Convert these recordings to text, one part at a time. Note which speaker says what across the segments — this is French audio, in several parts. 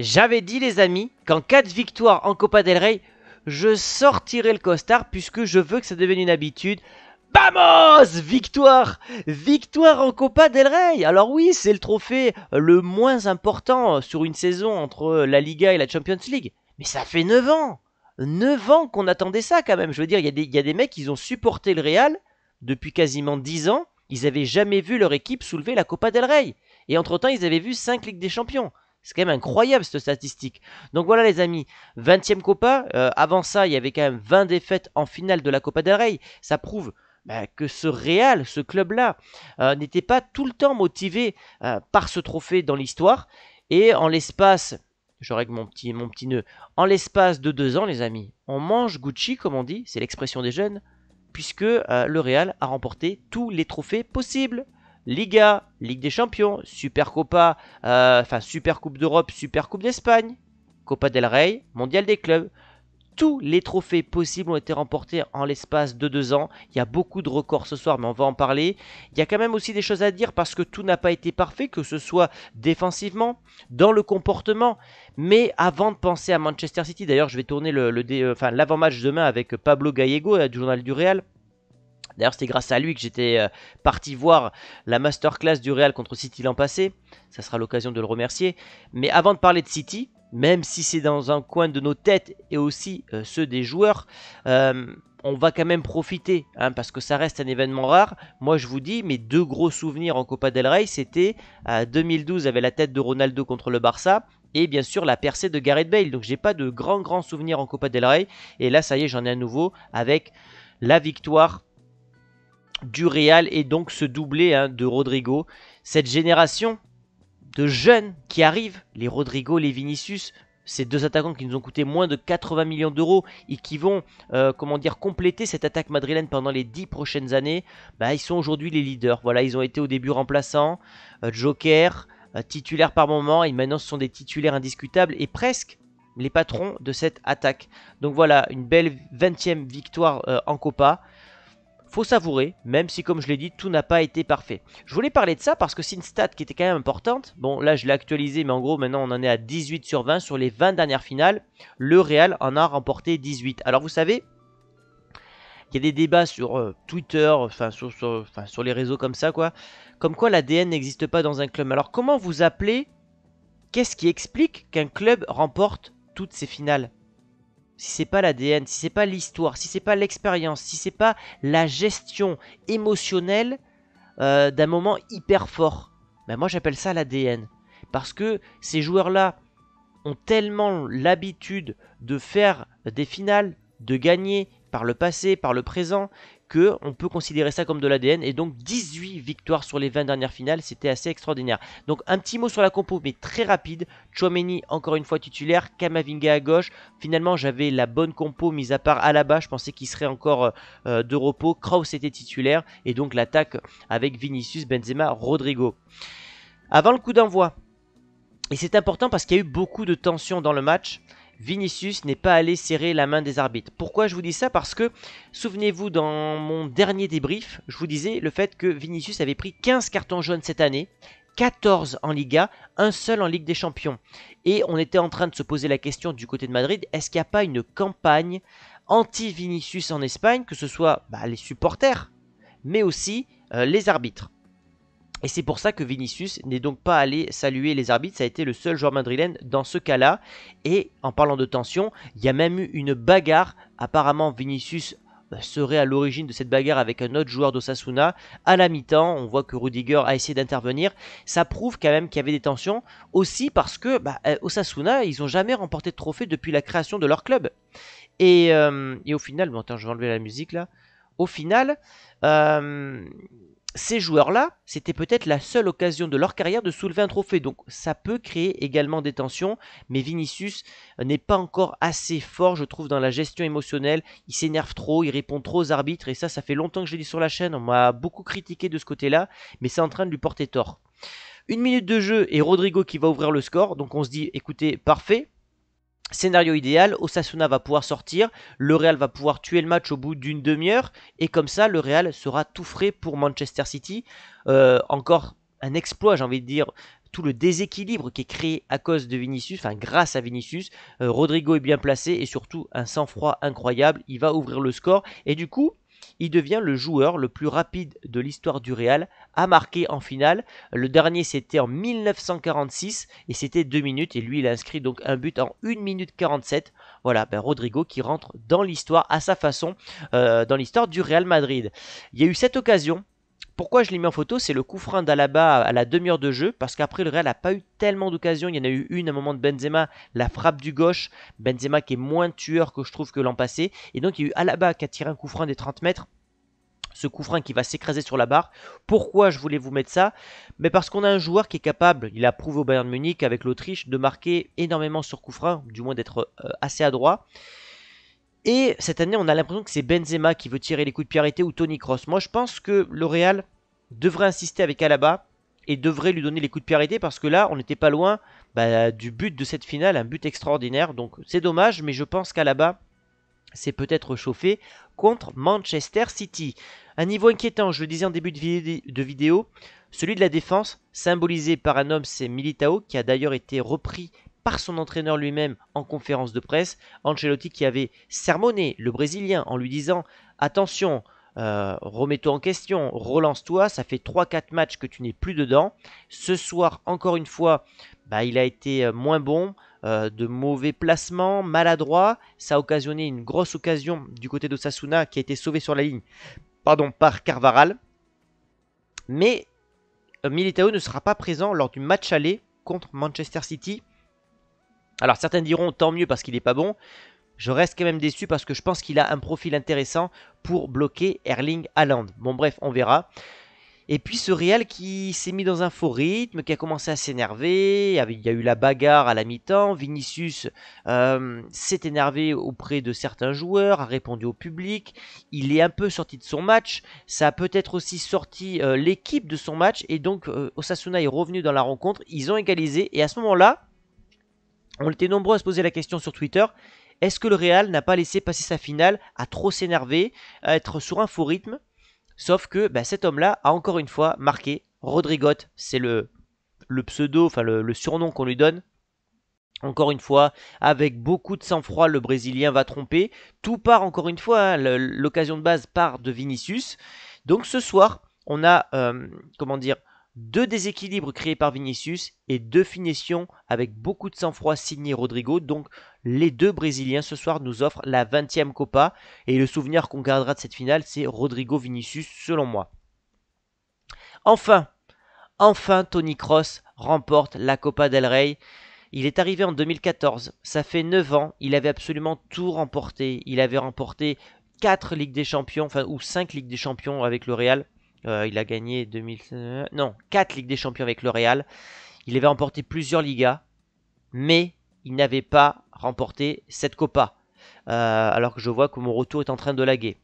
Speaker 1: J'avais dit les amis qu'en cas victoires en Copa del Rey, je sortirai le costard puisque je veux que ça devienne une habitude. Bamos, Victoire Victoire en Copa del Rey Alors oui, c'est le trophée le moins important sur une saison entre la Liga et la Champions League. Mais ça fait 9 ans 9 ans qu'on attendait ça quand même. Je veux dire, il y, a des mecs, qui ont supporté le Real depuis quasiment 10 ans. Ils n'avaient jamais vu leur équipe soulever la Copa del Rey. Et entre-temps, ils avaient vu 5 Ligues des Champions. C'est quand même incroyable cette statistique. Donc voilà les amis, 20e Copa. Euh, avant ça, il y avait quand même 20 défaites en finale de la Copa del Ça prouve bah, que ce Real, ce club-là, euh, n'était pas tout le temps motivé euh, par ce trophée dans l'histoire. Et en l'espace, je règle mon petit, mon petit nœud, en l'espace de deux ans les amis, on mange Gucci comme on dit, c'est l'expression des jeunes, puisque le Real a remporté tous les trophées possibles. Liga, Ligue des Champions, Super Copa, euh, enfin Super Coupe d'Europe, Super Coupe d'Espagne, Copa del Rey, Mondial des clubs. Tous les trophées possibles ont été remportés en l'espace de deux ans. Il y a beaucoup de records ce soir, mais on va en parler. Il y a quand même aussi des choses à dire parce que tout n'a pas été parfait, que ce soit défensivement, dans le comportement. Mais avant de penser à Manchester City, d'ailleurs, je vais tourner euh, l'avant-match demain avec Pablo Gallego euh, du journal du Real. D'ailleurs, c'était grâce à lui que j'étais euh, parti voir la masterclass du Real contre City l'an passé. Ça sera l'occasion de le remercier. Mais avant de parler de City, même si c'est dans un coin de nos têtes et aussi euh, ceux des joueurs, euh, on va quand même profiter hein, parce que ça reste un événement rare. Moi, je vous dis, mes deux gros souvenirs en Copa del Rey, c'était 2012 avec la tête de Ronaldo contre le Barça et bien sûr la percée de Gareth Bale. Donc, j'ai pas de grands grands souvenirs en Copa del Rey et là, ça y est, j'en ai un nouveau avec la victoire du Real et donc ce doublé hein, de Rodrigo. Cette génération de jeunes qui arrivent, les Rodrigo, les Vinicius, ces deux attaquants qui nous ont coûté moins de 80 millions d'euros et qui vont euh, comment dire compléter cette attaque madrilène pendant les 10 prochaines années, bah, ils sont aujourd'hui les leaders. Voilà, ils ont été au début remplaçants, Jokers, euh, joker, euh, titulaires par moment et maintenant ce sont des titulaires indiscutables et presque les patrons de cette attaque. Donc voilà, une belle 20e victoire en Copa faut savourer, même si comme je l'ai dit, tout n'a pas été parfait. Je voulais parler de ça parce que c'est une stat qui était quand même importante. Bon, là je l'ai actualisé, mais en gros maintenant on en est à 18 sur 20 sur les 20 dernières finales. Le Real en a remporté 18. Alors vous savez, il y a des débats sur euh, Twitter, enfin sur, les réseaux comme ça quoi, comme quoi l'ADN n'existe pas dans un club. Alors comment vous appelez Qu'est-ce qui explique qu'un club remporte toutes ses finales si c'est pas l'ADN, si c'est pas l'histoire, si c'est pas l'expérience, si c'est pas la gestion émotionnelle euh, d'un moment hyper fort, ben moi j'appelle ça l'ADN. Parce que ces joueurs-là ont tellement l'habitude de faire des finales, de gagner par le passé, par le présent, qu'on on peut considérer ça comme de l'ADN et donc 18 victoires sur les 20 dernières finales, c'était assez extraordinaire. Donc un petit mot sur la compo mais très rapide, Chouameni encore une fois titulaire, Kamavinga à gauche. Finalement, j'avais la bonne compo mis à part Alaba, je pensais qu'il serait encore euh, euh, de repos. Kraus était titulaire et donc l'attaque avec Vinicius, Benzema, Rodrigo. Avant le coup d'envoi, et c'est important parce qu'il y a eu beaucoup de tensions dans le match. Vinicius n'est pas allé serrer la main des arbitres. Pourquoi je vous dis ça Parce que, souvenez-vous, dans mon dernier débrief, je vous disais le fait que Vinicius avait pris 15 cartons jaunes cette année, 14 en Liga, un seul en Ligue des Champions. Et on était en train de se poser la question du côté de Madrid, est-ce qu'il n'y a pas une campagne anti-Vinicius en Espagne, que ce soit bah, les supporters, mais aussi euh, les arbitres et c'est pour ça que Vinicius n'est donc pas allé saluer les arbitres, ça a été le seul joueur madrilène dans ce cas-là. Et en parlant de tension, il y a même eu une bagarre. Apparemment Vinicius bah, serait à l'origine de cette bagarre avec un autre joueur d'Osasuna. À la mi-temps, on voit que Rudiger a essayé d'intervenir. Ça prouve quand même qu'il y avait des tensions. Aussi parce que bah, euh, Osasuna, ils n'ont jamais remporté de trophée depuis la création de leur club. Euh, et, au final, bon, attends, je vais enlever la musique là. Au final, euh, ces joueurs-là, c'était peut-être la seule occasion de leur carrière de soulever un trophée. Donc ça peut créer également des tensions, mais Vinicius euh, n'est pas encore assez fort, je trouve, dans la gestion émotionnelle. Il s'énerve trop, il répond trop aux arbitres, et ça, ça fait longtemps que je l'ai dit sur la chaîne, on m'a beaucoup critiqué de ce côté-là, mais c'est en train de lui porter tort. Une minute de jeu et Rodrigo qui va ouvrir le score, donc on se dit, écoutez, parfait, Scénario idéal, Osasuna va pouvoir sortir, le Real va pouvoir tuer le match au bout d'une demi-heure, et comme ça, le Real sera tout frais pour Manchester City. Euh, encore un exploit, j'ai envie de dire, tout le déséquilibre qui est créé à cause de Vinicius, enfin grâce à Vinicius. Euh, Rodrigo est bien placé et surtout un sang-froid incroyable. Il va ouvrir le score et du coup, il devient le joueur le plus rapide de l'histoire du Real à marquer en finale. Le dernier c'était en 1946 et c'était 2 minutes et lui il inscrit donc un but en 1 minute 47. Voilà, ben, Rodrigo qui rentre dans l'histoire à sa façon euh, dans l'histoire du Real Madrid. Il y a eu cette occasion pourquoi je l'ai mis en photo C'est le coup frein d'Alaba à la demi-heure de jeu, parce qu'après le Real n'a pas eu tellement d'occasions. Il y en a eu une à un moment de Benzema, la frappe du gauche. Benzema qui est moins tueur que je trouve que l'an passé. Et donc il y a eu Alaba qui a tiré un coup frein des 30 mètres ce coup frein qui va s'écraser sur la barre. Pourquoi je voulais vous mettre ça Mais parce qu'on a un joueur qui est capable, il a prouvé au Bayern Munich avec l'Autriche, de marquer énormément sur coup frein, du moins d'être euh, assez adroit. Et cette année, on a l'impression que c'est Benzema qui veut tirer les coups de pied ou Tony Cross. Moi, je pense que le Real devrait insister avec Alaba et devrait lui donner les coups de pied parce que là, on n'était pas loin bah, du but de cette finale, un but extraordinaire. Donc, c'est dommage, mais je pense qu'Alaba s'est peut-être chauffé contre Manchester City. Un niveau inquiétant, je le disais en début de, de vidéo, celui de la défense, symbolisé par un homme, c'est Militao, qui a d'ailleurs été repris par son entraîneur lui-même en conférence de presse, Ancelotti qui avait sermonné le Brésilien en lui disant attention, euh, remets-toi en question, relance-toi, ça fait 3-4 matchs que tu n'es plus dedans. Ce soir, encore une fois, bah, il a été euh, moins bon, euh, de mauvais placements, maladroit. Ça a occasionné une grosse occasion du côté de Sasuna qui a été sauvé sur la ligne pardon, par Carvaral. Mais Militao ne sera pas présent lors du match aller contre Manchester City alors certains diront tant mieux parce qu'il n'est pas bon. Je reste quand même déçu parce que je pense qu'il a un profil intéressant pour bloquer Erling Haaland. Bon bref, on verra. Et puis ce Real qui s'est mis dans un faux rythme, qui a commencé à s'énerver, il y a eu la bagarre à la mi-temps, Vinicius euh, s'est énervé auprès de certains joueurs, a répondu au public, il est un peu sorti de son match, ça a peut-être aussi sorti euh, l'équipe de son match, et donc euh, Osasuna est revenu dans la rencontre, ils ont égalisé, et à ce moment-là, on était nombreux à se poser la question sur Twitter. Est-ce que le Real n'a pas laissé passer sa finale à trop s'énerver, à être sur un faux rythme Sauf que bah, cet homme-là a encore une fois marqué Rodrigote. C'est le, pseudo, enfin le, surnom qu'on lui donne. Encore une fois, avec beaucoup de sang-froid, le Brésilien va tromper. Tout part encore une fois, hein, l'occasion de base part de Vinicius. Donc ce soir, on a, euh, comment dire, deux déséquilibres créés par Vinicius et deux finitions avec beaucoup de sang-froid signé Rodrigo. Donc les deux Brésiliens ce soir nous offrent la 20e Copa et le souvenir qu'on gardera de cette finale c'est Rodrigo Vinicius selon moi. Enfin, enfin Tony Cross remporte la Copa del Rey. Il est arrivé en 2014, ça fait 9 ans, il avait absolument tout remporté. Il avait remporté 4 Ligues des Champions, enfin ou 5 Ligues des Champions avec le Real. Euh, il a gagné 2000... non, 4 Ligue des Champions avec le Real. Il avait remporté plusieurs Ligas, mais il n'avait pas remporté cette Copa. Euh, alors que je vois que mon retour est en train de laguer.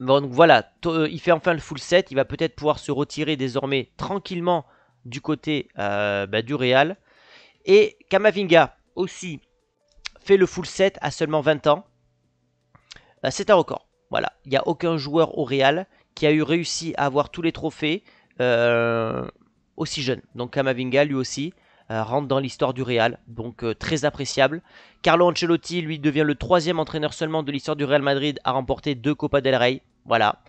Speaker 1: Bon, donc voilà, euh, il fait enfin le full set. Il va peut-être pouvoir se retirer désormais tranquillement du côté bah, du Real. Et Kamavinga aussi fait le full set à seulement 20 ans. Bah, c'est un record. Voilà, il n'y a aucun joueur au Real qui a eu réussi à avoir tous les trophées euh, aussi jeune. Donc Camavinga, lui aussi, euh, rentre dans l'histoire du Real, donc euh, très appréciable. Carlo Ancelotti, lui, devient le troisième entraîneur seulement de l'histoire du Real Madrid à remporter deux Copa del Rey. Voilà,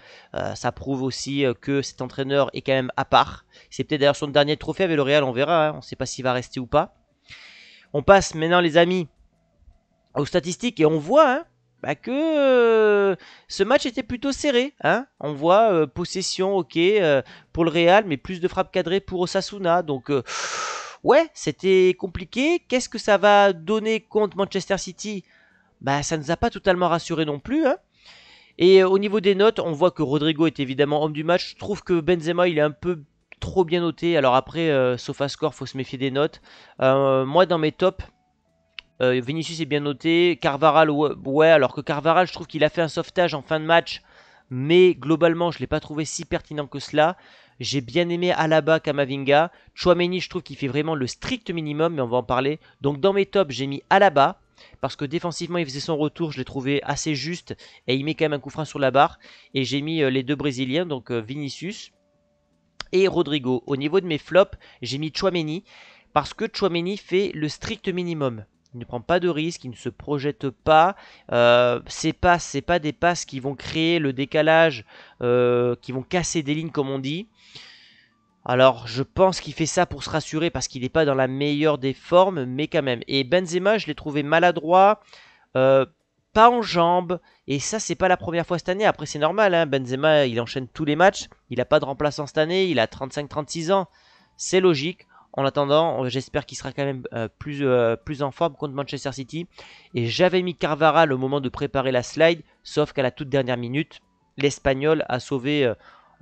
Speaker 1: ça prouve aussi que cet entraîneur est quand même à part. C'est peut-être d'ailleurs son dernier trophée avec le Real, on verra, hein. on ne sait pas s'il va rester ou pas. On passe maintenant, les amis, aux statistiques et on voit hein, bah que euh, ce match était plutôt serré. Hein On voit euh, possession, ok, euh, pour le Real, mais plus de frappes cadrées pour Osasuna. Donc, ouais, c'était compliqué. Qu'est-ce que ça va donner contre Manchester City Bah, ça ne nous a pas totalement rassuré non plus. Hein Et au niveau des notes, on voit que Rodrigo est évidemment homme du match. Je trouve que Benzema, il est un peu trop bien noté. Alors après, sauf à score, faut se méfier des notes. moi, dans mes tops, euh, Vinicius est bien noté. Carvaral, ouais, alors que Carvaral, je trouve qu'il a fait un sauvetage en fin de match. Mais globalement, je ne l'ai pas trouvé si pertinent que cela. J'ai bien aimé Alaba, Kamavinga. Chouameni, je trouve qu'il fait vraiment le strict minimum, mais on va en parler. Donc dans mes tops, j'ai mis Alaba. Parce que défensivement, il faisait son retour, je l'ai trouvé assez juste. Et il met quand même un coup franc sur la barre. Et j'ai mis euh, les deux Brésiliens, donc euh, Vinicius et Rodrigo. Au niveau de mes flops, j'ai mis Chouameni. Parce que Chouameni fait le strict minimum. Il ne prend pas de risques, il ne se projette pas. Euh, ces passes, c'est pas des passes qui vont créer le décalage, euh, qui vont casser des lignes comme on dit. Alors je pense qu'il fait ça pour se rassurer parce qu'il n'est pas dans la meilleure des formes, mais quand même. Et Benzema, je l'ai trouvé maladroit, euh, pas en jambes, et ça c'est pas la première fois cette année. Après c'est normal, hein. Benzema il enchaîne tous les matchs, il n'a pas de remplaçant cette année, il a 35-36 ans, c'est logique. En attendant, j'espère qu'il sera quand même euh, plus, euh, plus en forme contre Manchester City. Et j'avais mis Carvara le moment de préparer la slide, sauf qu'à la toute dernière minute, l'Espagnol a sauvé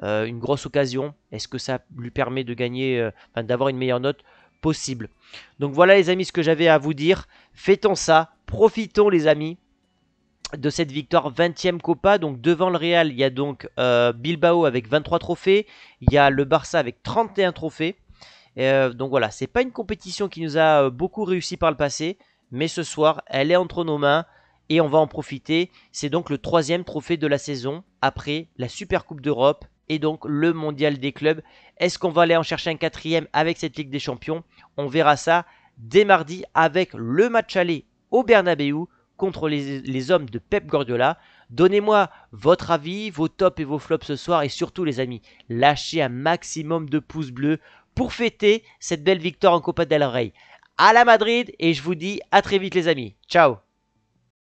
Speaker 1: euh, une grosse occasion. Est-ce que ça lui permet de gagner, d'avoir une meilleure note possible Donc voilà les amis ce que j'avais à vous dire. Faitons ça, profitons les amis de cette victoire 20e Copa. Donc devant le Real, il y a donc Bilbao avec 23 trophées. Il y a le Barça avec 31 trophées. Euh, donc voilà, c'est pas une compétition qui nous a euh, beaucoup réussi par le passé, mais ce soir, elle est entre nos mains et on va en profiter. C'est donc le troisième trophée de la saison après la Super Coupe d'Europe et donc le Mondial des clubs. Est-ce qu'on va aller en chercher un quatrième avec cette Ligue des Champions On verra ça dès mardi avec le match aller au Bernabeu contre les, les hommes de Pep Guardiola. Donnez-moi votre avis, vos tops et vos flops ce soir et surtout les amis, lâchez un maximum de pouces bleus pour fêter cette belle victoire en Copa del Rey à la Madrid et je vous dis à très vite les amis. Ciao